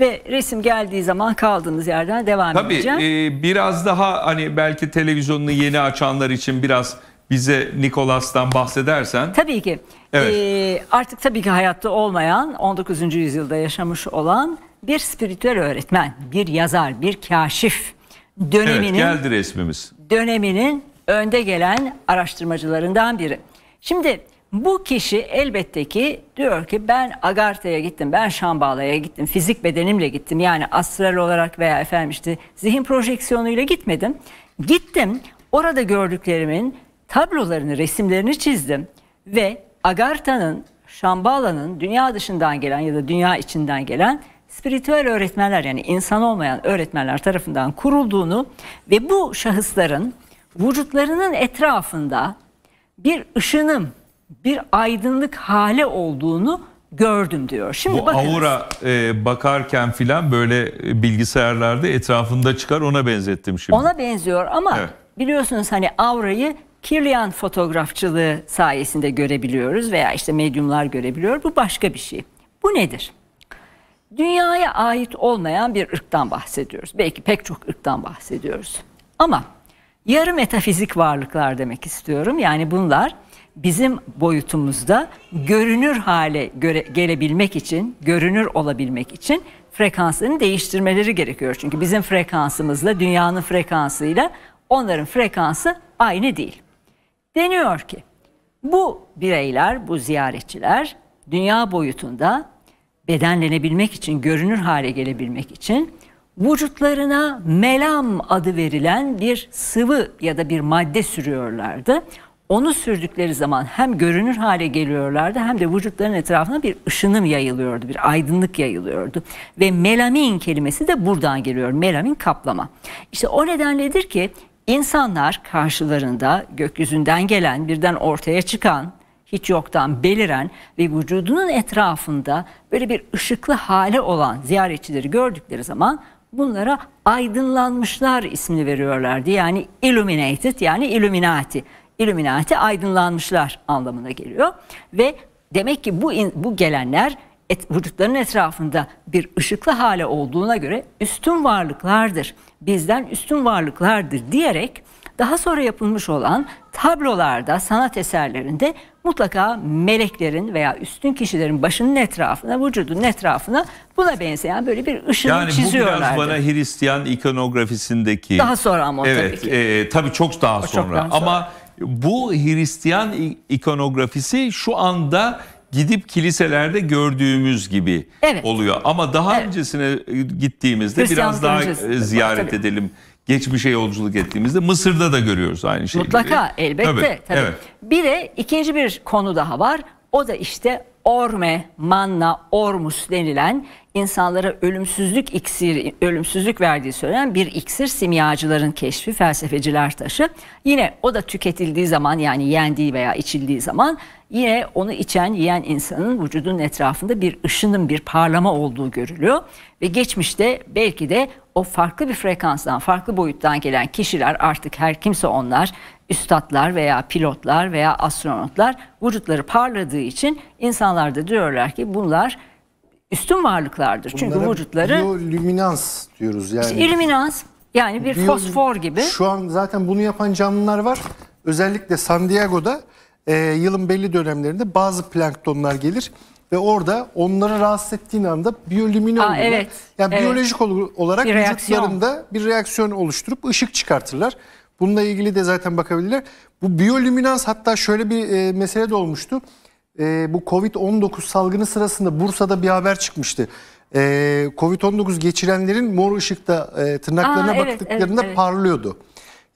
Ve resim geldiği zaman kaldığınız yerden devam Tabii, edeceğim. Tabii e, biraz daha hani belki televizyonunu yeni açanlar için biraz bize Nikolas'tan bahsedersen. Tabii ki. Evet. Ee, artık tabii ki hayatta olmayan, 19. yüzyılda yaşamış olan bir spiritüel öğretmen, bir yazar, bir kaşif döneminin evet, geldi resmimiz. Döneminin önde gelen araştırmacılarından biri. Şimdi bu kişi elbette ki diyor ki ben Agartha'ya gittim, ben Şambala'ya gittim, fizik bedenimle gittim. Yani astral olarak veya efendim işte zihin projeksiyonuyla gitmedim. Gittim orada gördüklerimin tablolarını, resimlerini çizdim. Ve Agartha'nın, Şambala'nın dünya dışından gelen ya da dünya içinden gelen spiritüel öğretmenler yani insan olmayan öğretmenler tarafından kurulduğunu ve bu şahısların vücutlarının etrafında bir ışınım bir aydınlık hale olduğunu gördüm diyor. Şimdi Bu bakınız. aura e, bakarken filan böyle e, bilgisayarlarda etrafında çıkar ona benzettim şimdi. Ona benziyor ama evet. biliyorsunuz hani aurayı kirliyan fotoğrafçılığı sayesinde görebiliyoruz veya işte medyumlar görebiliyor. Bu başka bir şey. Bu nedir? Dünyaya ait olmayan bir ırktan bahsediyoruz. Belki pek çok ırktan bahsediyoruz. Ama yarı metafizik varlıklar demek istiyorum. Yani bunlar bizim boyutumuzda görünür hale göre, gelebilmek için, görünür olabilmek için frekansını değiştirmeleri gerekiyor. Çünkü bizim frekansımızla dünyanın frekansıyla onların frekansı aynı değil. Deniyor ki bu bireyler, bu ziyaretçiler dünya boyutunda bedenlenebilmek için, görünür hale gelebilmek için vücutlarına melam adı verilen bir sıvı ya da bir madde sürüyorlardı onu sürdükleri zaman hem görünür hale geliyorlardı hem de vücutların etrafına bir ışınım yayılıyordu, bir aydınlık yayılıyordu. Ve melamin kelimesi de buradan geliyor, melamin kaplama. İşte o nedenledir ki insanlar karşılarında gökyüzünden gelen, birden ortaya çıkan, hiç yoktan beliren ve vücudunun etrafında böyle bir ışıklı hale olan ziyaretçileri gördükleri zaman bunlara aydınlanmışlar ismini veriyorlardı. Yani illuminated yani illuminati. Illuminati aydınlanmışlar anlamına geliyor. Ve demek ki bu, in, bu gelenler et, vücutların etrafında bir ışıklı hale olduğuna göre üstün varlıklardır. Bizden üstün varlıklardır diyerek daha sonra yapılmış olan tablolarda, sanat eserlerinde mutlaka meleklerin veya üstün kişilerin başının etrafına, vücudun etrafına buna benzeyen böyle bir ışını yani çiziyorlardı. Yani bu biraz bana Hristiyan ikonografisindeki... Daha sonra ama evet, tabii ki. E, tabii çok daha sonra. Çok daha sonra. Ama bu Hristiyan ikonografisi şu anda gidip kiliselerde gördüğümüz gibi evet. oluyor. Ama daha evet. öncesine e, gittiğimizde biraz daha öncesi. E, ziyaret Tabii. edelim. Geçmişe yolculuk ettiğimizde Mısır'da da görüyoruz aynı şeyi. Mutlaka elbette. Tabii. Tabii. Evet. Bir de ikinci bir konu daha var. O da işte Orme, Manna, Ormus denilen insanlara ölümsüzlük iksiri, ölümsüzlük verdiği söylenen bir iksir simyacıların keşfi, felsefeciler taşı. Yine o da tüketildiği zaman yani yendiği veya içildiği zaman yine onu içen, yiyen insanın vücudunun etrafında bir ışının bir parlama olduğu görülüyor. Ve geçmişte belki de o farklı bir frekansdan, farklı boyuttan gelen kişiler artık her kimse onlar üstatlar veya pilotlar veya astronotlar vücutları parladığı için insanlar da diyorlar ki bunlar üstün varlıklardır. Bunlara Çünkü vücutları biolüminans diyoruz yani. İşte illüminans yani bir Bio, fosfor gibi. Şu an zaten bunu yapan canlılar var. Özellikle San Diego'da e, yılın belli dönemlerinde bazı planktonlar gelir ve orada onları rahatsız ettiğin anda biyolümine oluyor. Evet, yani evet. biyolojik olarak bir vücutlarında bir reaksiyon oluşturup ışık çıkartırlar. Bununla ilgili de zaten bakabilirler. Bu biyolüminans hatta şöyle bir e, mesele de olmuştu. E, bu Covid-19 salgını sırasında Bursa'da bir haber çıkmıştı. E, Covid-19 geçirenlerin mor ışıkta e, tırnaklarına Aa, evet, evet, evet. parlıyordu.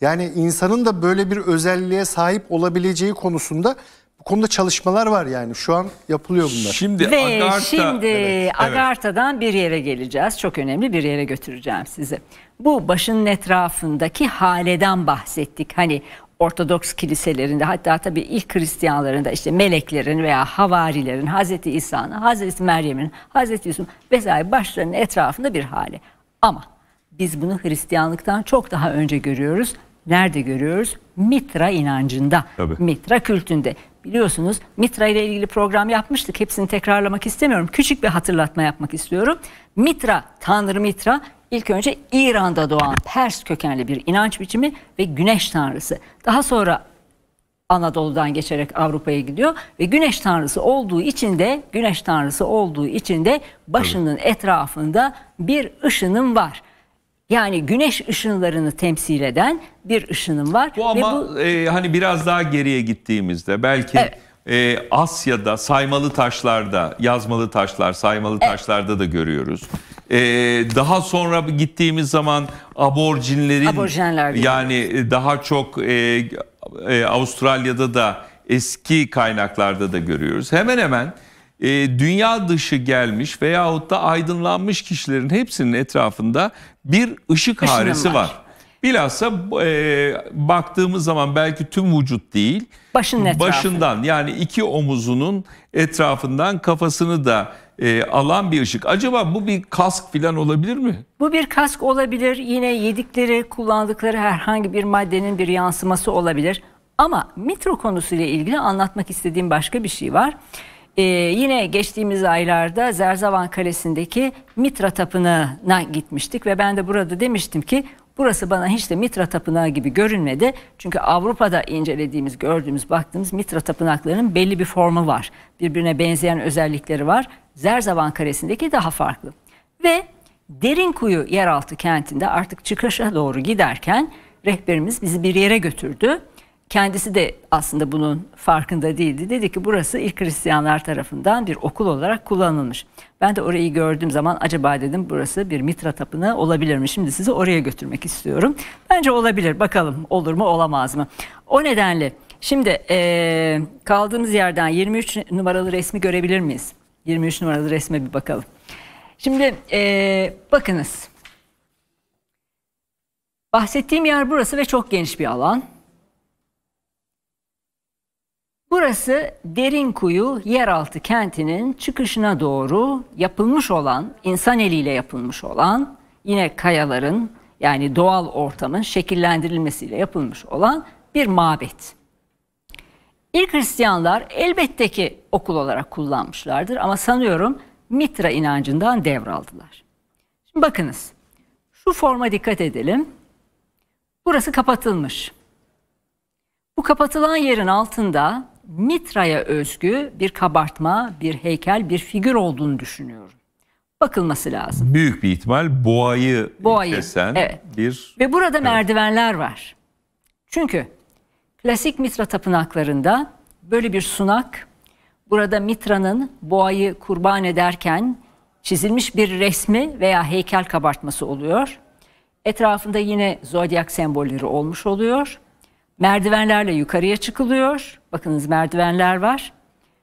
Yani insanın da böyle bir özelliğe sahip olabileceği konusunda bu konuda çalışmalar var yani. Şu an yapılıyor bunlar. Şimdi Ve Agartha, şimdi evet, Agartha'dan evet. bir yere geleceğiz. Çok önemli bir yere götüreceğim sizi. Bu başının etrafındaki haleden bahsettik. Hani Ortodoks kiliselerinde hatta tabii ilk Hristiyanlarında işte meleklerin veya havarilerin, Hazreti İsa'nın, Hazreti Meryem'in, Hazreti Yusuf vesaire başlarının etrafında bir hale. Ama biz bunu Hristiyanlıktan çok daha önce görüyoruz. Nerede görüyoruz? Mitra inancında, Tabii. Mitra kültünde. Biliyorsunuz Mitra ile ilgili program yapmıştık. Hepsini tekrarlamak istemiyorum. Küçük bir hatırlatma yapmak istiyorum. Mitra, Tanrı Mitra ilk önce İran'da doğan Pers kökenli bir inanç biçimi ve güneş tanrısı. Daha sonra Anadolu'dan geçerek Avrupa'ya gidiyor ve Güneş Tanrısı olduğu için de Güneş Tanrısı olduğu için de başının evet. etrafında bir ışının var. Yani güneş ışınlarını temsil eden bir ışınım var. Bu ama bu... E, hani biraz daha geriye gittiğimizde belki evet. e, Asya'da saymalı taşlarda, yazmalı taşlar, saymalı evet. taşlarda da görüyoruz. E, daha sonra gittiğimiz zaman aborjinlerin Aborjinler yani e, daha çok e, e, Avustralya'da da eski kaynaklarda da görüyoruz. Hemen hemen e, dünya dışı gelmiş veyahut da aydınlanmış kişilerin hepsinin etrafında bir ışık Işınım haresi var. var. Bilhassa e, baktığımız zaman belki tüm vücut değil, Başının etrafı. başından yani iki omuzunun etrafından kafasını da e, alan bir ışık. Acaba bu bir kask falan olabilir mi? Bu bir kask olabilir. Yine yedikleri, kullandıkları herhangi bir maddenin bir yansıması olabilir. Ama mitro konusuyla ilgili anlatmak istediğim başka bir şey var. Ee, yine geçtiğimiz aylarda Zerzavan Kalesi'ndeki Mitra Tapınağı'na gitmiştik ve ben de burada demiştim ki burası bana hiç de Mitra Tapınağı gibi görünmedi. Çünkü Avrupa'da incelediğimiz, gördüğümüz, baktığımız Mitra Tapınaklarının belli bir formu var. Birbirine benzeyen özellikleri var. Zerzavan Kalesi'ndeki daha farklı. Ve Derinkuyu yeraltı kentinde artık çıkışa doğru giderken rehberimiz bizi bir yere götürdü kendisi de aslında bunun farkında değildi. Dedi ki burası ilk Hristiyanlar tarafından bir okul olarak kullanılmış. Ben de orayı gördüğüm zaman acaba dedim burası bir mitra tapınağı olabilir mi? Şimdi sizi oraya götürmek istiyorum. Bence olabilir bakalım olur mu olamaz mı? O nedenle şimdi ee, kaldığımız yerden 23 numaralı resmi görebilir miyiz? 23 numaralı resme bir bakalım. Şimdi ee, bakınız. Bahsettiğim yer burası ve çok geniş bir alan. Burası Derinkuyu yeraltı kentinin çıkışına doğru yapılmış olan, insan eliyle yapılmış olan, yine kayaların yani doğal ortamın şekillendirilmesiyle yapılmış olan bir mabet. İlk Hristiyanlar elbette ki okul olarak kullanmışlardır ama sanıyorum Mitra inancından devraldılar. Şimdi bakınız, şu forma dikkat edelim. Burası kapatılmış. Bu kapatılan yerin altında Mitra'ya özgü bir kabartma, bir heykel, bir figür olduğunu düşünüyorum. Bakılması lazım. Büyük bir ihtimal boğayı, boğayı kesen evet. bir... Ve burada evet. merdivenler var. Çünkü klasik Mitra tapınaklarında böyle bir sunak, burada Mitra'nın boğayı kurban ederken çizilmiş bir resmi veya heykel kabartması oluyor. Etrafında yine zodyak sembolleri olmuş oluyor Merdivenlerle yukarıya çıkılıyor. Bakınız merdivenler var.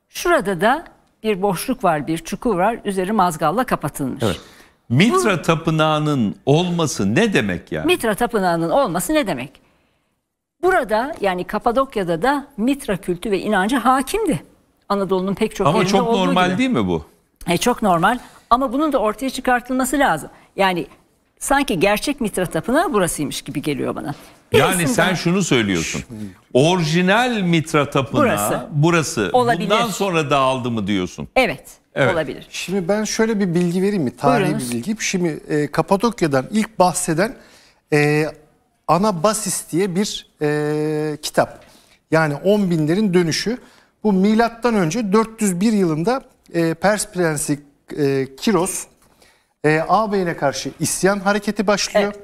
Şurada da bir boşluk var, bir çukur var. Üzeri mazgalla kapatılmış. Evet. Mitra Bu, Tapınağı'nın olması ne demek yani? Mitra Tapınağı'nın olması ne demek? Burada yani Kapadokya'da da Mitra kültü ve inancı hakimdi. Anadolu'nun pek çok yerinde. Ama çok normal gibi. değil mi bu? E, çok normal ama bunun da ortaya çıkartılması lazım. Yani sanki gerçek Mitra Tapınağı burasıymış gibi geliyor bana. Yani sen şunu söylüyorsun. Orijinal Mitra Tapınağı burası. burası. Olabilir. Bundan sonra dağıldı mı diyorsun? Evet. Evet. Olabilir. Şimdi ben şöyle bir bilgi vereyim mi? Tarihi bir bilgi. Şimdi e, Kapadokya'dan ilk bahseden e, Ana Basis diye bir e, kitap. Yani 10 binlerin dönüşü. Bu milattan önce 401 yılında e, Pers Prensi e, Kiros e, ağabeyine karşı isyan hareketi başlıyor. Evet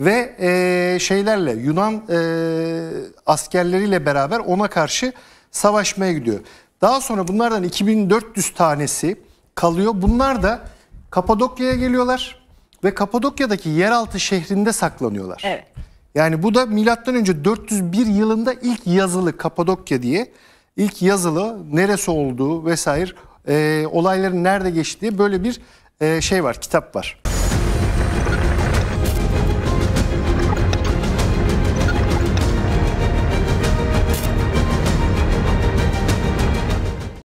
ve e, şeylerle Yunan e, askerleriyle beraber ona karşı savaşmaya gidiyor. Daha sonra bunlardan 2400 tanesi kalıyor. Bunlar da Kapadokya'ya geliyorlar ve Kapadokya'daki yeraltı şehrinde saklanıyorlar. Evet. Yani bu da milattan önce 401 yılında ilk yazılı Kapadokya diye ilk yazılı neresi olduğu vesaire e, olayların nerede geçtiği böyle bir e, şey var, kitap var.